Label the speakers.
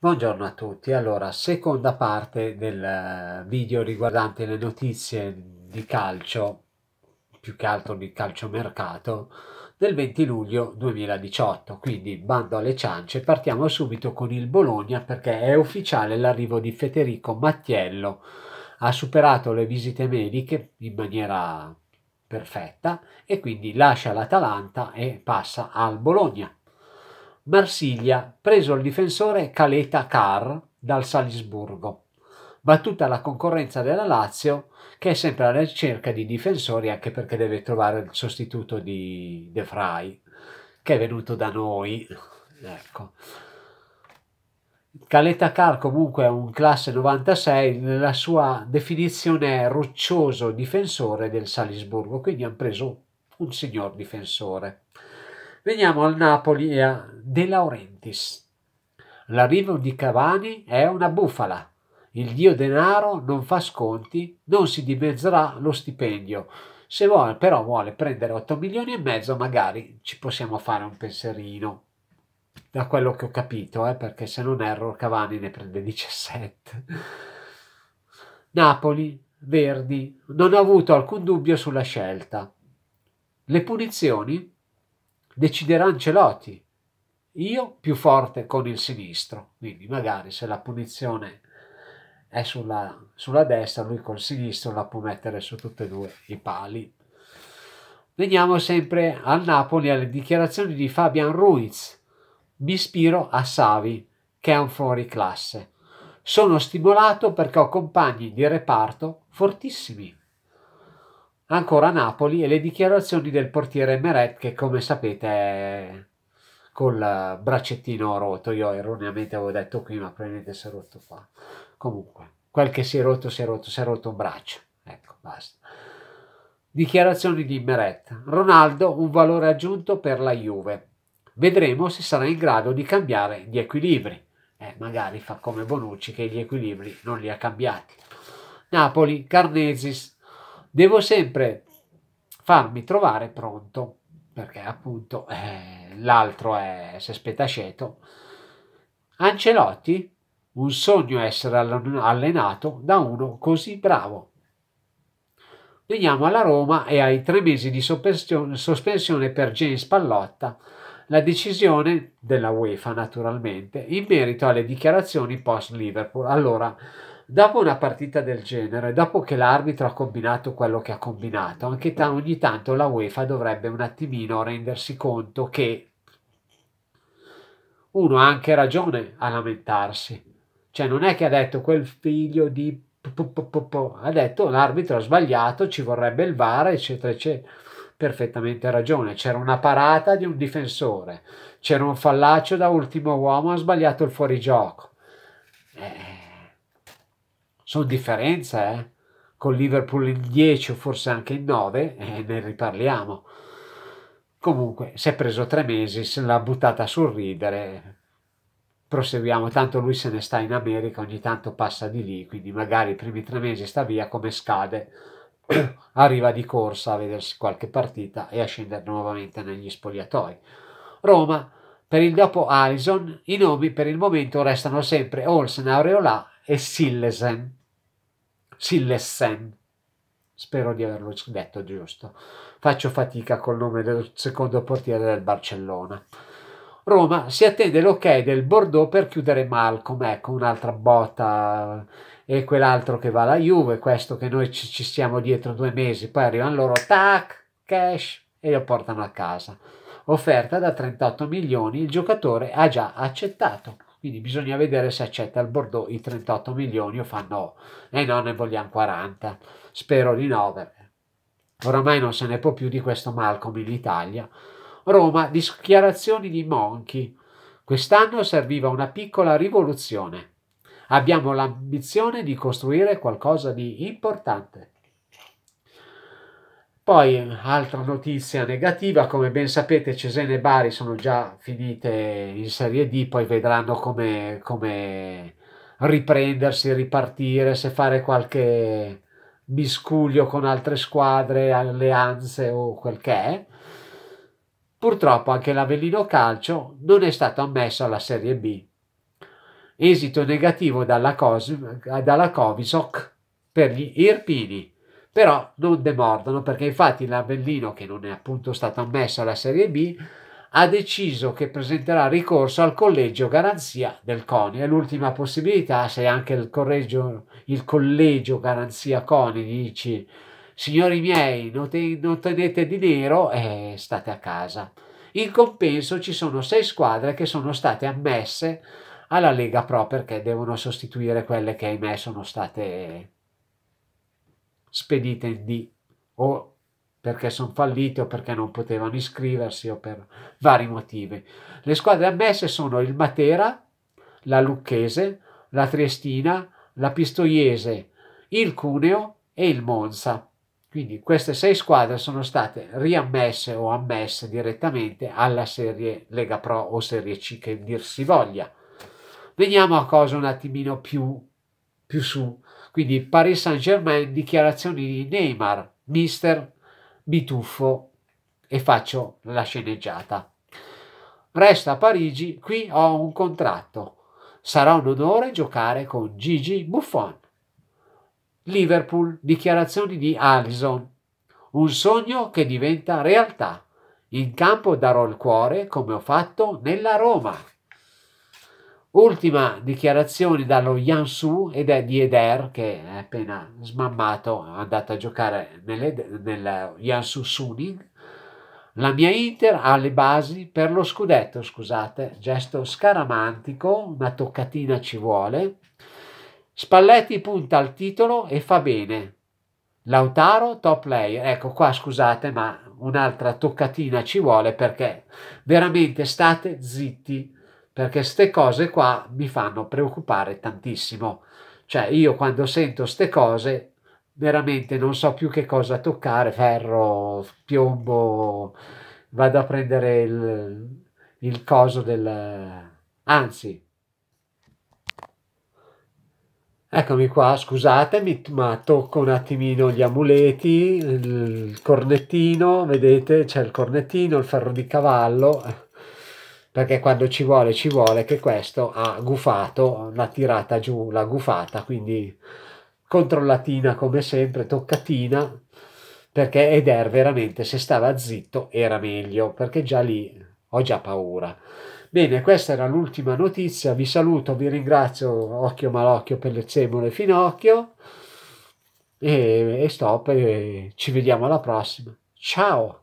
Speaker 1: Buongiorno a tutti, allora seconda parte del eh, video riguardante le notizie di calcio, più che altro di calciomercato, del 20 luglio 2018, quindi bando alle ciance, partiamo subito con il Bologna perché è ufficiale l'arrivo di Federico Mattiello, ha superato le visite mediche in maniera perfetta e quindi lascia l'Atalanta e passa al Bologna. Marsiglia, preso il difensore Caleta Carr dal Salisburgo. Battuta la concorrenza della Lazio, che è sempre alla ricerca di difensori, anche perché deve trovare il sostituto di De Frey, che è venuto da noi. Ecco. Caleta Carr comunque è un classe 96 nella sua definizione è roccioso difensore del Salisburgo, quindi hanno preso un signor difensore. Veniamo al Napoli e a De Laurentiis. L'arrivo di Cavani è una bufala. Il dio denaro non fa sconti, non si dimezzerà lo stipendio. Se vuole, però vuole prendere 8 milioni e mezzo, magari ci possiamo fare un pensierino. Da quello che ho capito, eh, perché se non erro Cavani ne prende 17. Napoli, Verdi, non ho avuto alcun dubbio sulla scelta. Le punizioni? deciderà Ancelotti. Io più forte con il sinistro, quindi magari se la punizione è sulla, sulla destra, lui col sinistro la può mettere su tutte e due i pali. Veniamo sempre al Napoli alle dichiarazioni di Fabian Ruiz. Mi ispiro a Savi, che è un fuori classe. Sono stimolato perché ho compagni di reparto fortissimi ancora Napoli e le dichiarazioni del portiere Meret che come sapete col braccettino rotto, io erroneamente avevo detto qui ma prendete si è rotto qua, comunque quel che si è rotto si è rotto, si è rotto un braccio, ecco basta. Dichiarazioni di Meret, Ronaldo un valore aggiunto per la Juve, vedremo se sarà in grado di cambiare gli equilibri, eh, magari fa come Bonucci che gli equilibri non li ha cambiati. Napoli, Carnesis, devo sempre farmi trovare pronto, perché appunto eh, l'altro è se sespetacieto. Ancelotti, un sogno essere allenato da uno così bravo. Veniamo alla Roma e ai tre mesi di sospensione per James Pallotta, la decisione della UEFA naturalmente in merito alle dichiarazioni post Liverpool. Allora, dopo una partita del genere, dopo che l'arbitro ha combinato quello che ha combinato, anche t- ogni tanto la UEFA dovrebbe un attimino rendersi conto che uno ha anche ragione a lamentarsi. Cioè non è che ha detto quel figlio di... ha detto l'arbitro ha sbagliato, ci vorrebbe il VAR, eccetera, eccetera. Perfettamente ragione. C'era una parata di un difensore, c'era un fallaccio da ultimo uomo, ha sbagliato il fuorigioco. Eh, sono differenze, eh? con Liverpool il 10 o forse anche il 9 e eh, ne riparliamo. Comunque si è preso tre mesi, se l'ha buttata sul ridere, proseguiamo, tanto lui se ne sta in America, ogni tanto passa di lì, quindi magari i primi tre mesi sta via, come scade arriva di corsa a vedersi qualche partita e a scendere nuovamente negli spogliatoi. Roma, per il dopo Alison, i nomi per il momento restano sempre Olsen, Aureola e Sillesen. Sillessen. Spero di averlo detto giusto. Faccio fatica col nome del secondo portiere del Barcellona. Roma si attende l'ok del Bordeaux per chiudere Malcolm, ecco un'altra botta eh, e quell'altro che va alla Juve, questo che noi ci, ci stiamo dietro due mesi, poi arrivano loro, tac, cash e lo portano a casa. Offerta da 38 milioni, il giocatore ha già accettato. Quindi bisogna vedere se accetta il Bordeaux i 38 milioni o fa no. E eh no, ne vogliamo 40. Spero di no. Oramai non se ne può più di questo Malcolm in Italia. Roma, dichiarazioni di Monchi. Quest'anno serviva una piccola rivoluzione. Abbiamo l'ambizione di costruire qualcosa di importante. Poi altra notizia negativa, come ben sapete Cesena e Bari sono già finite in Serie D, poi vedranno come, come riprendersi, ripartire, se fare qualche miscuglio con altre squadre, alleanze o quel che è. Purtroppo anche l'Avellino Calcio non è stato ammesso alla Serie B. Esito negativo dalla, Cos- dalla Covisoc per gli Irpini però non demordono perché infatti l'Avellino, che non è appunto stato ammesso alla Serie B, ha deciso che presenterà ricorso al collegio garanzia del CONI. È l'ultima possibilità se anche il, correggio, il collegio garanzia CONI dice signori miei non, te, non tenete di nero e eh, state a casa. In compenso ci sono sei squadre che sono state ammesse alla Lega Pro perché devono sostituire quelle che ahimè sono state spedite in D o perché sono fallite o perché non potevano iscriversi o per vari motivi. Le squadre ammesse sono il Matera, la Lucchese, la Triestina, la Pistoiese, il Cuneo e il Monza. Quindi queste sei squadre sono state riammesse o ammesse direttamente alla serie Lega Pro o Serie C che dir si voglia. Veniamo a cose un attimino più, più su. Quindi Paris Saint-Germain, dichiarazioni di Neymar, mister, mi tuffo e faccio la sceneggiata. Resta a Parigi, qui ho un contratto. Sarà un onore giocare con Gigi Buffon. Liverpool, dichiarazioni di Alison. Un sogno che diventa realtà. In campo darò il cuore come ho fatto nella Roma. Ultima dichiarazione dallo Yansu ed è di Eder che è appena smammato, è andato a giocare nelle, nel Yansu Suning. La mia Inter ha le basi per lo scudetto, scusate, gesto scaramantico, una toccatina ci vuole. Spalletti punta al titolo e fa bene. Lautaro top player. Ecco qua scusate, ma un'altra toccatina ci vuole perché veramente state zitti perché queste cose qua mi fanno preoccupare tantissimo. Cioè io quando sento queste cose veramente non so più che cosa toccare, ferro, piombo, vado a prendere il, il coso del... anzi, Eccomi qua, scusatemi, ma tocco un attimino gli amuleti, il cornettino, vedete c'è il cornettino, il ferro di cavallo perché quando ci vuole ci vuole che questo ha gufato, l'ha tirata giù, la gufata, quindi controllatina come sempre, toccatina, perché Eder veramente se stava zitto era meglio, perché già lì ho già paura. Bene, questa era l'ultima notizia, vi saluto, vi ringrazio, occhio malocchio, pellezzemole, finocchio, e, e stop, e ci vediamo alla prossima. Ciao!